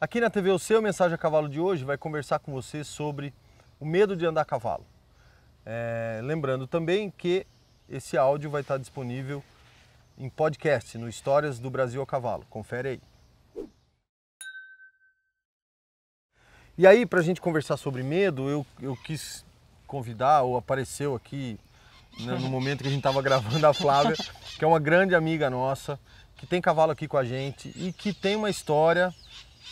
Aqui na TV O Seu Mensagem a Cavalo de hoje vai conversar com você sobre o medo de andar a cavalo. É, lembrando também que esse áudio vai estar disponível em podcast, no Histórias do Brasil a Cavalo. Confere aí. E aí, para a gente conversar sobre medo, eu, eu quis convidar, ou apareceu aqui né, no momento que a gente estava gravando a Flávia, que é uma grande amiga nossa, que tem cavalo aqui com a gente e que tem uma história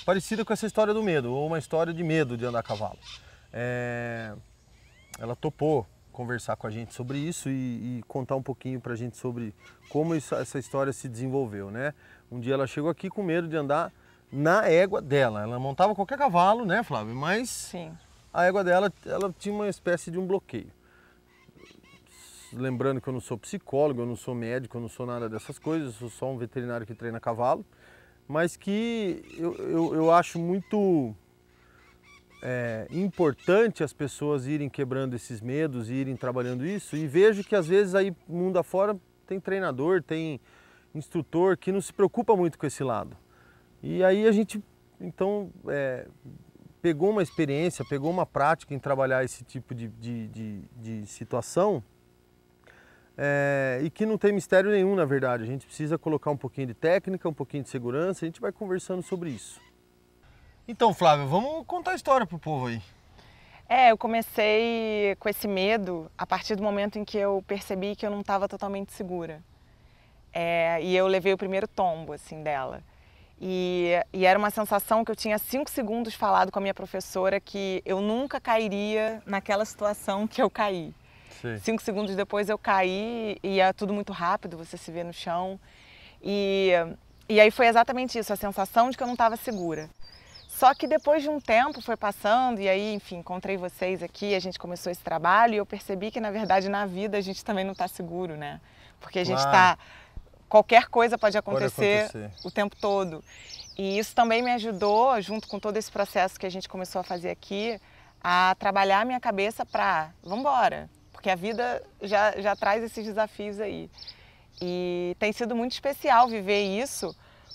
parecida com essa história do medo, ou uma história de medo de andar a cavalo. É... Ela topou conversar com a gente sobre isso e, e contar um pouquinho para a gente sobre como isso, essa história se desenvolveu, né? Um dia ela chegou aqui com medo de andar na égua dela. Ela montava qualquer cavalo, né, Flávio? Mas Sim. a égua dela, ela tinha uma espécie de um bloqueio. Lembrando que eu não sou psicólogo, eu não sou médico, eu não sou nada dessas coisas, eu sou só um veterinário que treina cavalo mas que eu, eu, eu acho muito é, importante as pessoas irem quebrando esses medos, e irem trabalhando isso, e vejo que às vezes aí mundo afora tem treinador, tem instrutor que não se preocupa muito com esse lado. E aí a gente, então, é, pegou uma experiência, pegou uma prática em trabalhar esse tipo de, de, de, de situação é, e que não tem mistério nenhum, na verdade. A gente precisa colocar um pouquinho de técnica, um pouquinho de segurança, a gente vai conversando sobre isso. Então, Flávio, vamos contar a história pro povo aí. É, eu comecei com esse medo a partir do momento em que eu percebi que eu não estava totalmente segura. É, e eu levei o primeiro tombo, assim, dela. E, e, era uma sensação que eu tinha cinco segundos falado com a minha professora que eu nunca cairia naquela situação que eu caí. Sim. Cinco segundos depois eu caí e é tudo muito rápido, você se vê no chão. E, e aí foi exatamente isso, a sensação de que eu não estava segura. Só que depois de um tempo foi passando, e aí, enfim, encontrei vocês aqui, a gente começou esse trabalho e eu percebi que, na verdade, na vida a gente também não está seguro, né? Porque a gente está. Qualquer coisa pode acontecer, pode acontecer o tempo todo. E isso também me ajudou, junto com todo esse processo que a gente começou a fazer aqui, a trabalhar a minha cabeça para, vamos embora, porque a vida já, já traz esses desafios aí. E tem sido muito especial viver isso,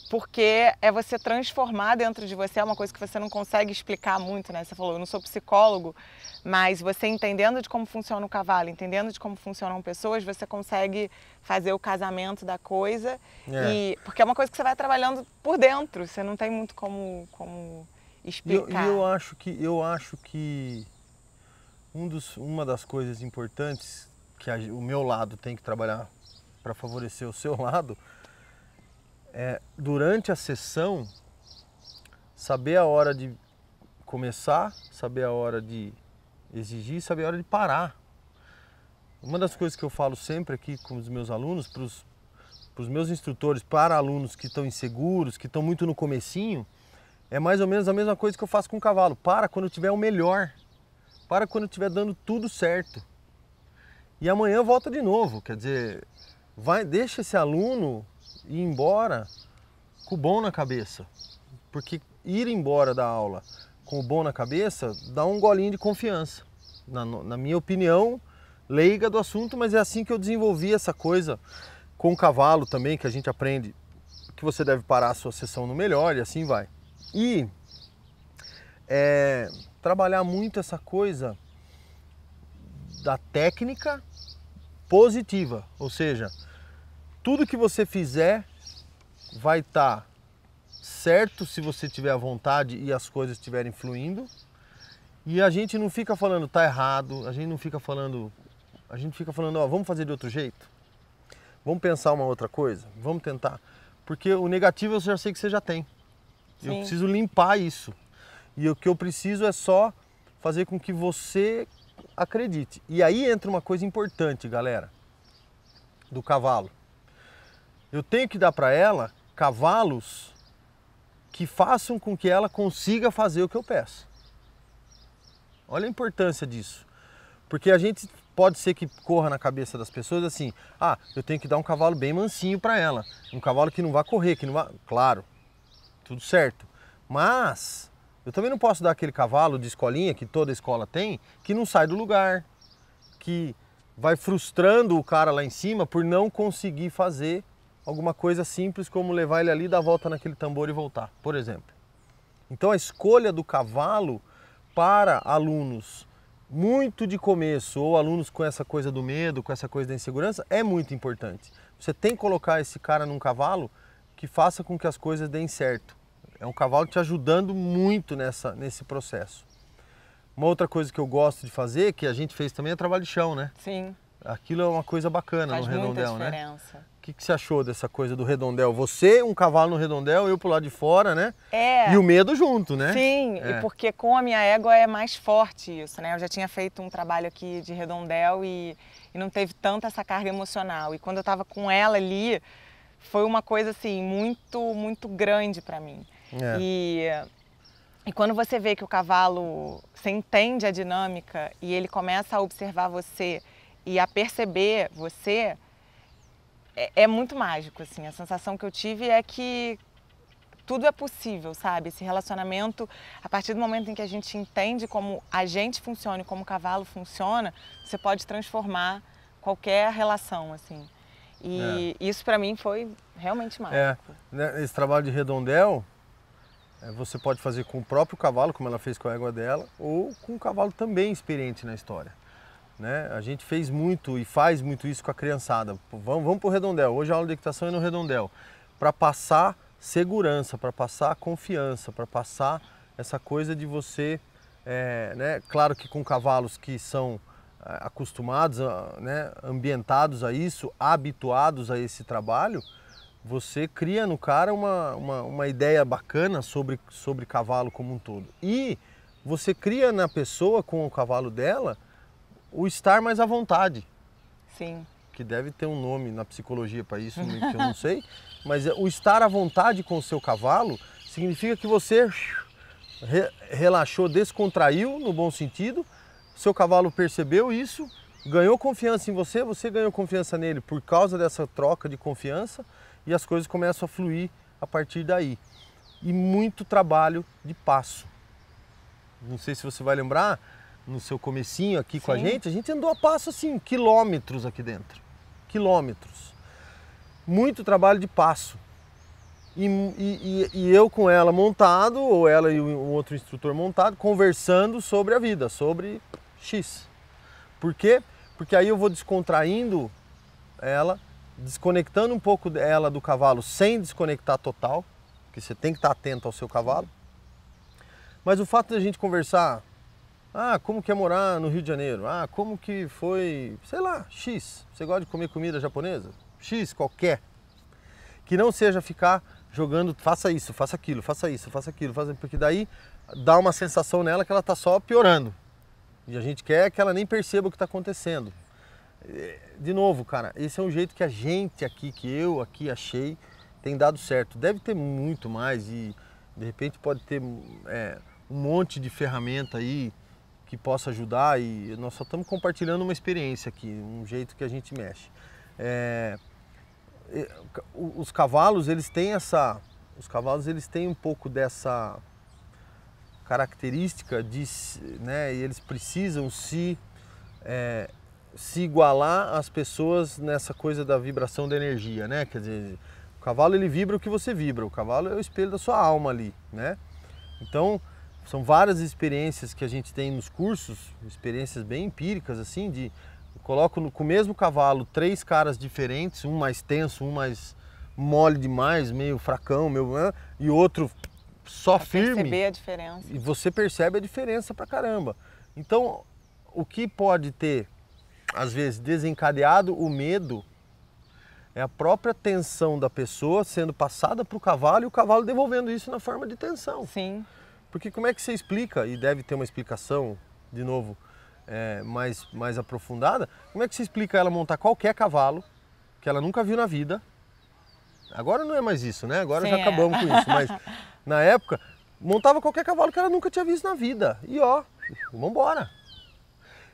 porque é você transformar dentro de você, é uma coisa que você não consegue explicar muito, né? Você falou, eu não sou psicólogo, mas você entendendo de como funciona o cavalo, entendendo de como funcionam pessoas, você consegue fazer o casamento da coisa. É. E, porque é uma coisa que você vai trabalhando por dentro, você não tem muito como, como explicar. E eu, eu acho que eu acho que um dos, uma das coisas importantes que a, o meu lado tem que trabalhar para favorecer o seu lado é, durante a sessão, saber a hora de começar, saber a hora de exigir, saber a hora de parar. Uma das coisas que eu falo sempre aqui com os meus alunos, para os meus instrutores, para alunos que estão inseguros, que estão muito no comecinho, é mais ou menos a mesma coisa que eu faço com o cavalo. Para quando tiver o melhor para quando estiver dando tudo certo. E amanhã volta de novo, quer dizer, vai, deixa esse aluno ir embora com o bom na cabeça. Porque ir embora da aula com o bom na cabeça dá um golinho de confiança. Na, na minha opinião, leiga do assunto, mas é assim que eu desenvolvi essa coisa com o cavalo também, que a gente aprende que você deve parar a sua sessão no melhor e assim vai. E é, trabalhar muito essa coisa da técnica positiva, ou seja, tudo que você fizer vai estar tá certo se você tiver a vontade e as coisas estiverem fluindo. E a gente não fica falando tá errado, a gente não fica falando, a gente fica falando, ó, vamos fazer de outro jeito. Vamos pensar uma outra coisa, vamos tentar. Porque o negativo eu já sei que você já tem. Sim. Eu preciso limpar isso. E o que eu preciso é só fazer com que você acredite. E aí entra uma coisa importante, galera, do cavalo. Eu tenho que dar para ela cavalos que façam com que ela consiga fazer o que eu peço. Olha a importância disso. Porque a gente pode ser que corra na cabeça das pessoas assim: ah, eu tenho que dar um cavalo bem mansinho para ela. Um cavalo que não vai correr, que não vai. Claro, tudo certo. Mas eu também não posso dar aquele cavalo de escolinha que toda escola tem, que não sai do lugar, que vai frustrando o cara lá em cima por não conseguir fazer alguma coisa simples como levar ele ali, dar a volta naquele tambor e voltar, por exemplo. Então a escolha do cavalo para alunos muito de começo ou alunos com essa coisa do medo, com essa coisa da insegurança, é muito importante. Você tem que colocar esse cara num cavalo que faça com que as coisas deem certo. É um cavalo te ajudando muito nessa, nesse processo. Uma outra coisa que eu gosto de fazer, que a gente fez também, é trabalho de chão, né? Sim. Aquilo é uma coisa bacana Faz no redondel, muita né? diferença. né? O que, que você achou dessa coisa do redondel? Você, um cavalo no redondel, eu pro lado de fora, né? É. E o medo junto, né? Sim, é. e porque com a minha égua é mais forte isso, né? Eu já tinha feito um trabalho aqui de redondel e, e não teve tanta essa carga emocional. E quando eu tava com ela ali, foi uma coisa assim, muito, muito grande para mim. É. E, e quando você vê que o cavalo, você entende a dinâmica e ele começa a observar você e a perceber você, é, é muito mágico, assim. A sensação que eu tive é que tudo é possível, sabe? Esse relacionamento, a partir do momento em que a gente entende como a gente funciona e como o cavalo funciona, você pode transformar qualquer relação, assim. E é. isso para mim foi realmente é, mágico. É. Esse trabalho de redondel, é, você pode fazer com o próprio cavalo, como ela fez com a égua dela, ou com um cavalo também experiente na história. Né? A gente fez muito e faz muito isso com a criançada. Vamos, vamos para o redondel. Hoje a aula de equitação é no redondel. Para passar segurança, para passar confiança, para passar essa coisa de você... É, né? Claro que com cavalos que são é, acostumados, ah, né? ambientados a isso, habituados a esse trabalho, você cria no cara uma, uma, uma, ideia bacana sobre, sobre cavalo como um todo. E você cria na pessoa, com o cavalo dela, o estar mais à vontade. Sim. Que deve ter um nome na psicologia para isso, que eu não sei. Mas é, o estar à vontade com o seu cavalo significa que você relaxou, descontraiu, no bom sentido. Seu cavalo percebeu isso, ganhou confiança em você, você ganhou confiança nele por causa dessa troca de confiança e as coisas começam a fluir a partir daí. E muito trabalho de passo. Não sei se você vai lembrar, no seu comecinho aqui Sim. com a gente, a gente andou a passo assim, quilômetros aqui dentro. Quilômetros. Muito trabalho de passo. E, e, e, eu com ela montado, ou ela e um outro instrutor montado, conversando sobre a vida, sobre X. Por quê? Porque aí eu vou descontraindo ela desconectando um pouco ela do cavalo sem desconectar total, que você tem que estar atento ao seu cavalo. Mas o fato da gente conversar, ah, como que é morar no Rio de Janeiro? Ah, como que foi, sei lá, X. Você gosta de comer comida japonesa? X qualquer. Que não seja ficar jogando, faça isso, faça aquilo, faça isso, faça aquilo, faça porque daí dá uma sensação nela que ela está só piorando. E a gente quer que ela nem perceba o que está acontecendo de novo, cara, esse é um jeito que a gente aqui, que eu aqui achei, tem dado certo. Deve ter muito mais e de repente pode ter é, um monte de ferramenta aí que possa ajudar e nós só estamos compartilhando uma experiência aqui, um jeito que a gente mexe. É, é os cavalos eles têm essa, os cavalos eles têm um pouco dessa característica de, né, e eles precisam se é, se igualar às pessoas nessa coisa da vibração da energia, né? Quer dizer, o cavalo ele vibra o que você vibra, o cavalo é o espelho da sua alma ali, né? Então, são várias experiências que a gente tem nos cursos, experiências bem empíricas assim, de coloco no, com o mesmo cavalo três caras diferentes, um mais tenso, um mais mole demais, meio fracão, meio, e outro só pra firme. Perceber a diferença. E você percebe a diferença pra caramba. Então, o que pode ter às vezes desencadeado o medo é a própria tensão da pessoa sendo passada para o cavalo e o cavalo devolvendo isso na forma de tensão. Sim. Porque como é que você explica, e deve ter uma explicação, de novo, é, mais, mais aprofundada, como é que você explica ela montar qualquer cavalo que ela nunca viu na vida? Agora não é mais isso, né? Agora Sim, já é. acabamos com isso, mas na época montava qualquer cavalo que ela nunca tinha visto na vida. E ó, vambora!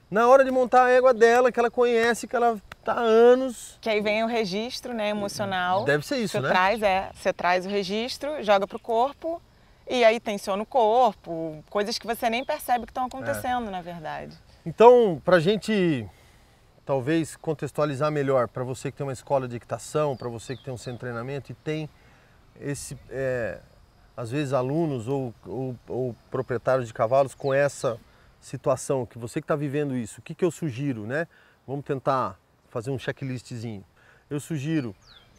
na hora de montar a égua dela, que ela conhece, que ela tá há anos. Que aí vem o registro, né, emocional. Deve ser isso, você né? Traz, é, você traz o registro, joga pro corpo, e aí tensiona o corpo, coisas que você nem percebe que estão é. acontecendo, é. na verdade. Então, pra gente talvez contextualizar melhor, para você que tem uma escola de equitação, para você que tem um centro de treinamento e tem esse, é, às vezes alunos ou, ou, ou proprietários de cavalos com essa situação, que você que está vivendo isso, o que, que eu sugiro, né? Vamos tentar fazer um checklistzinho. Eu sugiro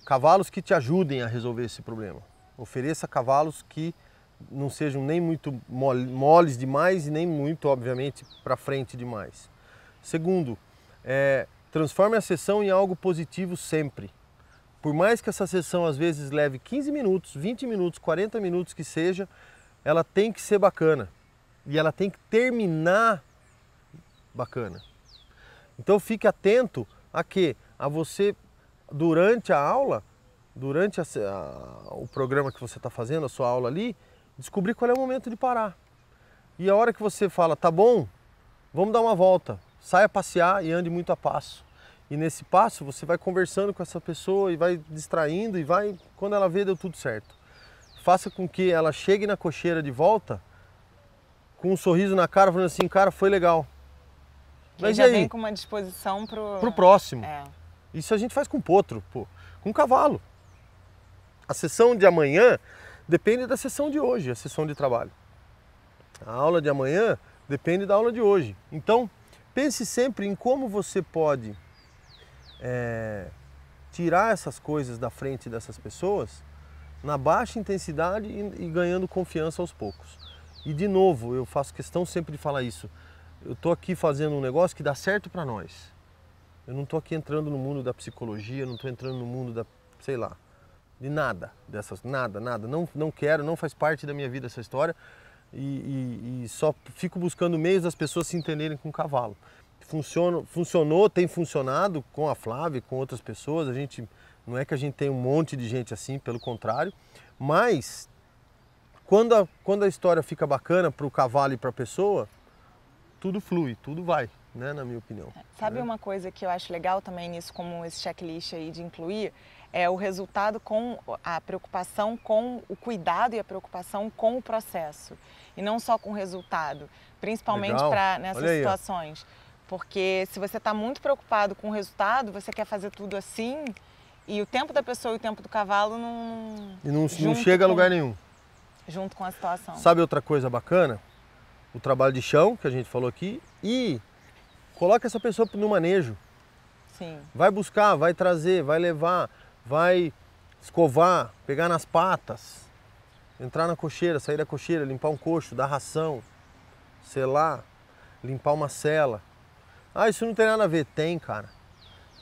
cavalos que te ajudem a resolver esse problema. Ofereça cavalos que não sejam nem muito moles demais e nem muito, obviamente, para frente demais. Segundo, é, transforme a sessão em algo positivo sempre. Por mais que essa sessão às vezes leve 15 minutos, 20 minutos, 40 minutos que seja, ela tem que ser bacana e ela tem que terminar bacana. Então fique atento a que a você durante a aula, durante a, a, o programa que você está fazendo, a sua aula ali, descobrir qual é o momento de parar. E a hora que você fala, tá bom, vamos dar uma volta, saia passear e ande muito a passo. E nesse passo você vai conversando com essa pessoa e vai distraindo e vai, quando ela vê, deu tudo certo. Faça com que ela chegue na cocheira de volta com um sorriso na cara, falando assim, cara, foi legal. Mas e já aí? vem com uma disposição pro... Pro próximo. É. Isso a gente faz com potro, pô. Com cavalo. A sessão de amanhã depende da sessão de hoje, a sessão de trabalho. A aula de amanhã depende da aula de hoje. Então, pense sempre em como você pode é, tirar essas coisas da frente dessas pessoas na baixa intensidade e, e ganhando confiança aos poucos. E de novo, eu faço questão sempre de falar isso. Eu estou aqui fazendo um negócio que dá certo para nós. Eu não estou aqui entrando no mundo da psicologia, não estou entrando no mundo da, sei lá, de nada dessas, nada, nada. Não, não quero, não faz parte da minha vida essa história. E, e, e só fico buscando meios das pessoas se entenderem com o cavalo. Funciona, funcionou, tem funcionado com a Flávia, com outras pessoas. A gente não é que a gente tem um monte de gente assim, pelo contrário, mas quando a, quando a história fica bacana para o cavalo e para a pessoa, tudo flui, tudo vai, né, na minha opinião. Sabe né? uma coisa que eu acho legal também nisso, como esse checklist aí de incluir, é o resultado com a preocupação com o cuidado e a preocupação com o processo e não só com o resultado, principalmente nessas situações, porque se você está muito preocupado com o resultado, você quer fazer tudo assim e o tempo da pessoa e o tempo do cavalo não e não, não chega a lugar nenhum junto com a situação. Sabe outra coisa bacana? O trabalho de chão, que a gente falou aqui, e coloca essa pessoa no manejo. Sim. Vai buscar, vai trazer, vai levar, vai escovar, pegar nas patas, entrar na cocheira, sair da cocheira, limpar um coxo, dar ração, sei lá, limpar uma cela. Ah, isso não tem nada a ver. Tem, cara.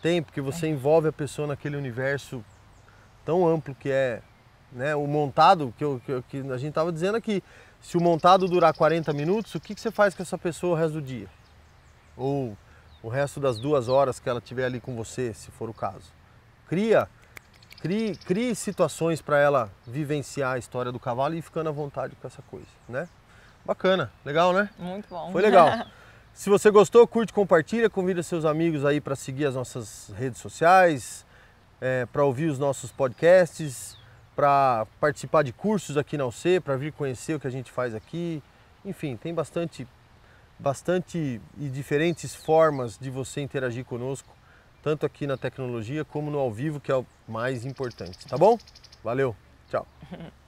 Tem, porque você envolve a pessoa naquele universo tão amplo que é né? O montado, que, eu, que, que a gente estava dizendo aqui, se o montado durar 40 minutos, o que, que você faz com essa pessoa o resto do dia? Ou o resto das duas horas que ela tiver ali com você, se for o caso. Cria, crie, crie situações para ela vivenciar a história do cavalo e ir ficando à vontade com essa coisa, né? Bacana, legal, né? Muito bom. Foi legal. Se você gostou, curte, compartilha, convida seus amigos aí para seguir as nossas redes sociais, é, eh, para ouvir os nossos podcasts para participar de cursos aqui na UC, para vir conhecer o que a gente faz aqui. Enfim, tem bastante, bastante e diferentes formas de você interagir conosco, tanto aqui na tecnologia como no ao vivo, que é o mais importante. Tá bom? Valeu, tchau.